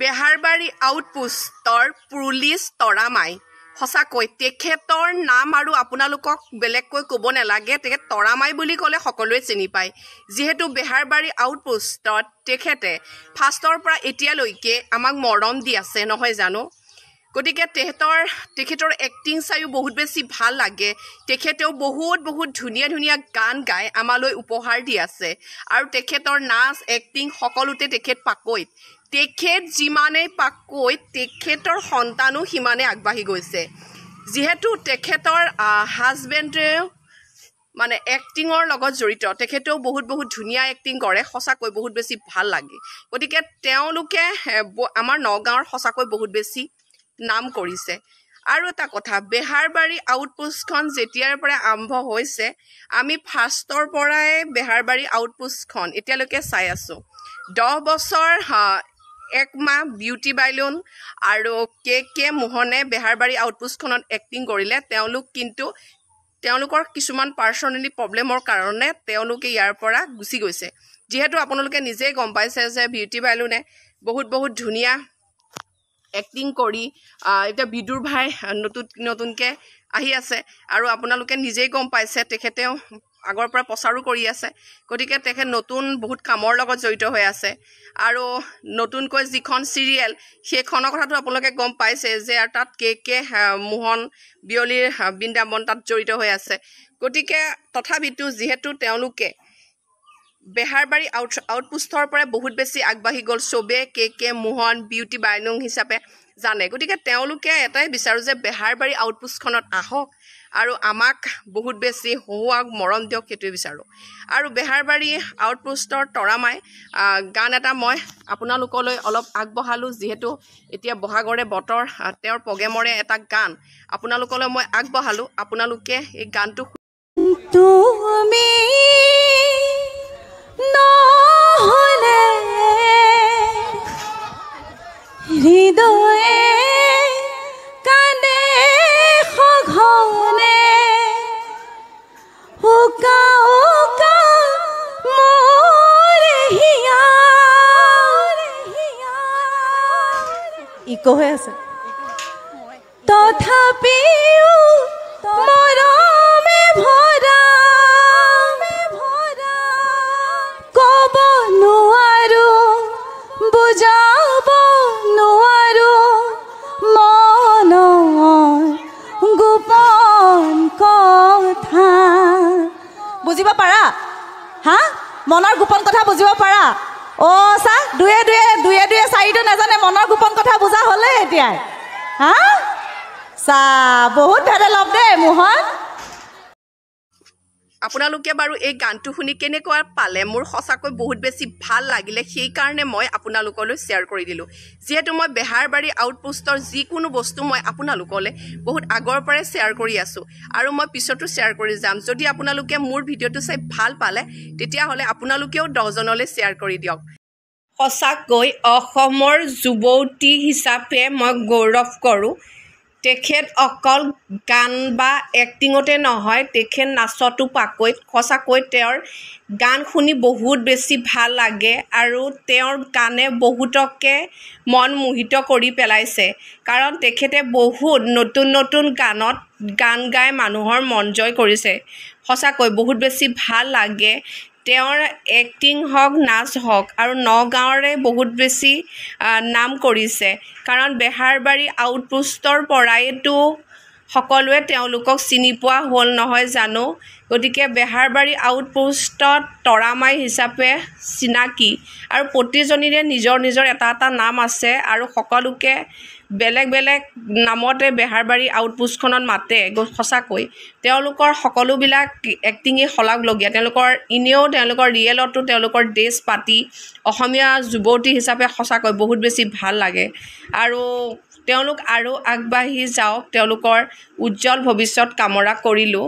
Beharbari আউটপোষ্টৰ police তৰামাই সঁচাকৈ তেখেতৰ নাম আৰু আপোনালোকক বেলেগকৈ ক'ব নালাগে তেখেত তৰামাই বুলি ক'লে সকলোৱে চিনি পায় যিহেতু বেহাৰবাৰী আউটপোষ্টত তেখেতে ফাৰ্ষ্টৰ পৰা এতিয়ালৈকে আমাক মৰম দি আছে নহয় জানো গতিকে তেহেঁতৰ তেখেতৰ এক্টিং চাইও বহুত বেছি ভাল লাগে তেখেতেও বহুত বহুত ধুনীয়া ধুনীয়া গান গাই আমালৈ উপহাৰ দি আছে আৰু তেখেতৰ নাচ এক্টিং সকলোতে তেখেত পাকৈত তেখেত যিমানেই পাকৈত তেখেতৰ সন্তানো সিমানেই আগবাঢ়ি গৈছে যিহেতু তেখেতৰ হাজবেণ্ডে মানে এক্টিঙৰ লগত জড়িত তেখেতেও বহুত বহুত ধুনীয়া এক্টিং কৰে সঁচাকৈ বহুত বেছি ভাল লাগে গতিকে তেওঁলোকে আমাৰ নগাঁৱৰ সঁচাকৈ বহুত বেছি নাম কৰিছে আৰু এটা কথা বেহাৰবাৰী আউটপোষ্টখন যেতিয়াৰ পৰা আৰম্ভ হৈছে আমি ফাৰ্ষ্টৰ পৰাই বেহাৰবাৰী আউটপোষ্টখন এতিয়ালৈকে চাই আছোঁ দহ বছৰ এক মাহ বিউটি বাইলুন আৰু কে কে মোহনে বেহাৰবাৰী আউটপোষ্টখনত এক্টিং কৰিলে তেওঁলোক কিন্তু তেওঁলোকৰ কিছুমান পাৰ্চনেলি প্ৰব্লেমৰ কাৰণে তেওঁলোকে ইয়াৰ পৰা গুচি গৈছে যিহেতু আপোনালোকে নিজেই গম পাইছে যে বিউটি বাইলুনে বহুত বহুত ধুনীয়া এক্টিং কৰি এতিয়া বিদুৰ ভাই নতুন নতুনকৈ আহি আছে আৰু আপোনালোকে নিজেই গম পাইছে তেখেতেও আগৰ পৰা প্ৰচাৰো কৰি আছে গতিকে তেখেত নতুন বহুত কামৰ লগত জড়িত হৈ আছে আৰু নতুনকৈ যিখন চিৰিয়েল সেইখনৰ কথাটো আপোনালোকে গম পাইছে যে তাত কে কে মোহন বিয়লিৰ বৃন্দাবন তাত জড়িত হৈ আছে গতিকে তথাপিতো যিহেতু তেওঁলোকে বেহাৰবাৰী আউট আউটপোষ্টৰ পৰা বহুত বেছি আগবাঢ়ি গ'ল চবে কে কে মোহন বিউটি বাইনুং হিচাপে জানে গতিকে তেওঁলোকে এটাই বিচাৰোঁ যে বেহাৰবাৰী আউটপোষ্টখনত আহক আৰু আমাক বহুত বেছি হহুৱাওক মৰম দিয়ক সেইটোৱে বিচাৰোঁ আৰু বেহাৰবাৰী আউটপোষ্টৰ তৰামাই গান এটা মই আপোনালোকলৈ অলপ আগবঢ়ালোঁ যিহেতু এতিয়া বহাগৰে বতৰ তেওঁৰ প্ৰগ্ৰেমৰে এটা গান আপোনালোকলৈ মই আগবঢ়ালোঁ আপোনালোকে এই গানটো ইকো হৈ আছে তথাপিও মৰমে ভৰা ক'ব নোৱাৰো বুজাব নোৱাৰো মনৰ গোপন কথা বুজিব পাৰা হা মনৰ গোপন কথা বুজিব পাৰা অ চা দুয়ে দুয়ে দুয়ে দুয়ে চাৰিটো নাজানে মনৰ গোপন কথা বুজা হ'লে এতিয়াই হা চা বহুত ভেদে লম দেই মোহন আপোনালোকে বাৰু এই গানটো শুনি কেনেকুৱা পালে মোৰ সঁচাকৈ বহুত বেছি ভাল লাগিলে সেইকাৰণে মই আপোনালোকলৈ শ্বেয়াৰ কৰি দিলোঁ যিহেতু মই বেহাৰবাৰী আউটপোষ্টৰ যিকোনো বস্তু মই আপোনালোকলৈ বহুত আগৰ পৰাই শ্বেয়াৰ কৰি আছোঁ আৰু মই পিছতো শ্বেয়াৰ কৰি যাম যদি আপোনালোকে মোৰ ভিডিঅ'টো চাই ভাল পালে তেতিয়াহ'লে আপোনালোকেও দহজনলৈ শ্বেয়াৰ কৰি দিয়ক সঁচাকৈ অসমৰ যুৱতী হিচাপে মই গৌৰৱ কৰোঁ তেখেত অকল গান বা এক্টিঙতে নহয় তেখেত নাচতো পাকৈ সঁচাকৈ তেওঁৰ গান শুনি বহুত বেছি ভাল লাগে আৰু তেওঁৰ গানে বহুতকে মন মোহিত কৰি পেলাইছে কাৰণ তেখেতে বহুত নতুন নতুন গানত গান গাই মানুহৰ মন জয় কৰিছে সঁচাকৈ বহুত বেছি ভাল লাগে তেওঁৰ এক্টিং হওক নাচ হওক আৰু নগাঁৱৰে বহুত বেছি নাম কৰিছে কাৰণ বেহাৰবাৰী আউটপোষ্টৰ পৰাইতো সকলোৱে তেওঁলোকক চিনি পোৱা হ'ল নহয় জানো গতিকে বেহাৰবাৰী আউটপোষ্টত তৰামাই হিচাপে চিনাকি আৰু প্ৰতিজনীৰে নিজৰ নিজৰ এটা এটা নাম আছে আৰু সকলোকে বেলেগ বেলেগ নামতে বেহাৰবাৰী আউটপোষ্টখনত মাতে সঁচাকৈ তেওঁলোকৰ সকলোবিলাক এক্টিঙেই শলাগলগীয়া তেওঁলোকৰ ইনেও তেওঁলোকৰ ৰিয়েলতো তেওঁলোকৰ ড্ৰেছ পাতি অসমীয়া যুৱতী হিচাপে সঁচাকৈ বহুত বেছি ভাল লাগে আৰু তেওঁলোক আৰু আগবাঢ়ি যাওক তেওঁলোকৰ উজ্জ্বল ভৱিষ্যত কামনা কৰিলোঁ